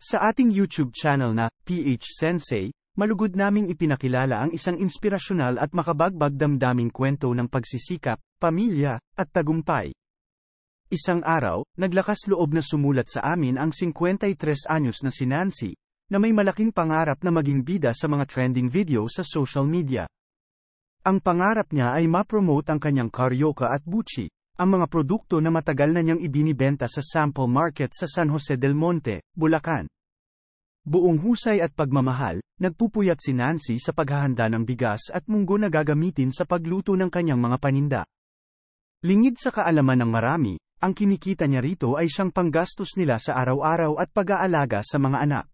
Sa ating YouTube channel na PH Sensei, malugod naming ipinakilala ang isang inspirasyonal at makabagbag damdaming kwento ng pagsisikap, pamilya, at tagumpay. Isang araw, naglakas loob na sumulat sa amin ang 53 anyos na si Nancy, na may malaking pangarap na maging bida sa mga trending video sa social media. Ang pangarap niya ay ma-promote ang kanyang karyoka at buchi, ang mga produkto na matagal na niyang ibinibenta sa sample market sa San Jose del Monte, Bulacan. Buong husay at pagmamahal, nagpupuyat si Nancy sa paghahanda ng bigas at munggo na gagamitin sa pagluto ng kanyang mga paninda. Lingid sa kaalaman ng marami, ang kinikita niya rito ay siyang panggastos nila sa araw-araw at pag-aalaga sa mga anak.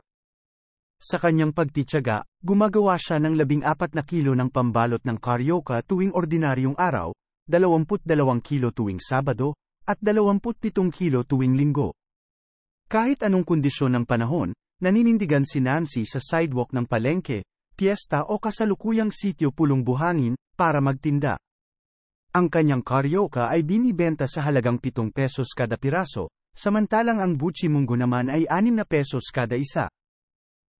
Sa kanyang pagtityaga, gumagawa siya ng labing apat na kilo ng pambalot ng karyoka tuwing ordinaryong araw, 22 kilo tuwing Sabado, at 27 kilo tuwing Linggo. Kahit anong kondisyon ng panahon, naninindigan si Nancy sa sidewalk ng palengke, piyesta o kasalukuyang sityo pulong buhangin, para magtinda. Ang kanyang karyoka ay binibenta sa halagang 7 pesos kada piraso, samantalang ang buchi munggo naman ay 6 na pesos kada isa.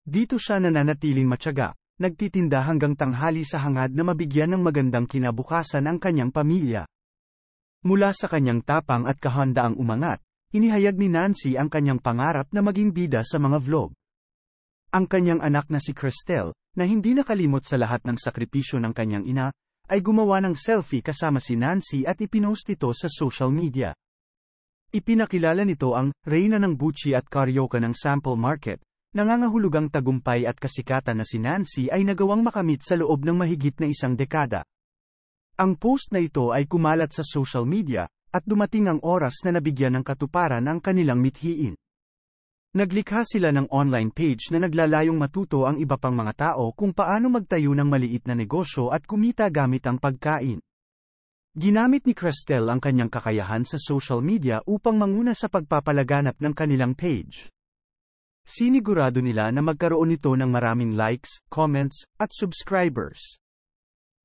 Dito siya nananatiling matyaga nagtitinda hanggang tanghali sa hangad na mabigyan ng magandang kinabukasan ang kanyang pamilya. Mula sa kanyang tapang at kahandaang umangat, inihayag ni Nancy ang kanyang pangarap na maging bida sa mga vlog. Ang kanyang anak na si Christelle, na hindi nakalimot sa lahat ng sakripisyo ng kanyang ina, ay gumawa ng selfie kasama si Nancy at ipinost ito sa social media. Ipinakilala nito ang Reyna ng Bucci at Carioca ng Sample Market, Nangangahulugang tagumpay at kasikatan na si Nancy ay nagawang makamit sa loob ng mahigit na isang dekada. Ang post na ito ay kumalat sa social media, at dumating ang oras na nabigyan ng katuparan ang kanilang mithiin. Naglikha sila ng online page na naglalayong matuto ang iba pang mga tao kung paano magtayo ng maliit na negosyo at kumita gamit ang pagkain. Ginamit ni Crestel ang kanyang kakayahan sa social media upang manguna sa pagpapalaganap ng kanilang page. Sinigurado nila na magkaroon ito ng maraming likes, comments, at subscribers.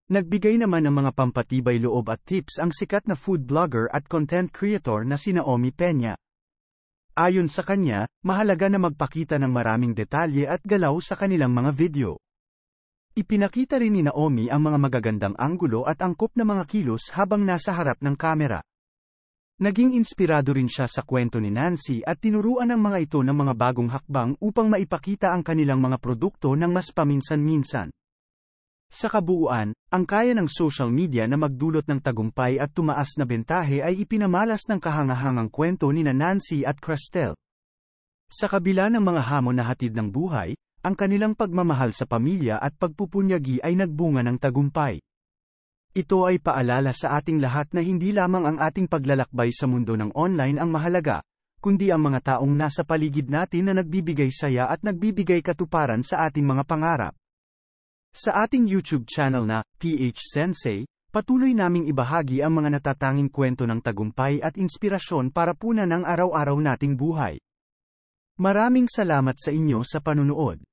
Nagbigay naman ng mga pampatibay loob at tips ang sikat na food blogger at content creator na si Naomi Peña. Ayon sa kanya, mahalaga na magpakita ng maraming detalye at galaw sa kanilang mga video. Ipinakita rin ni Naomi ang mga magagandang anggulo at angkop na mga kilos habang nasa harap ng kamera. Naging inspirado rin siya sa kwento ni Nancy at tinuruan ng mga ito ng mga bagong hakbang upang maipakita ang kanilang mga produkto ng mas paminsan-minsan. Sa kabuuan, ang kaya ng social media na magdulot ng tagumpay at tumaas na bentahe ay ipinamalas ng kahangahangang kwento ni na Nancy at Crestel. Sa kabila ng mga hamon na hatid ng buhay, ang kanilang pagmamahal sa pamilya at pagpupunyagi ay nagbunga ng tagumpay. Ito ay paalala sa ating lahat na hindi lamang ang ating paglalakbay sa mundo ng online ang mahalaga, kundi ang mga taong nasa paligid natin na nagbibigay saya at nagbibigay katuparan sa ating mga pangarap. Sa ating YouTube channel na PH Sensei, patuloy naming ibahagi ang mga natatanging kwento ng tagumpay at inspirasyon para punan ang araw-araw nating buhay. Maraming salamat sa inyo sa panunood.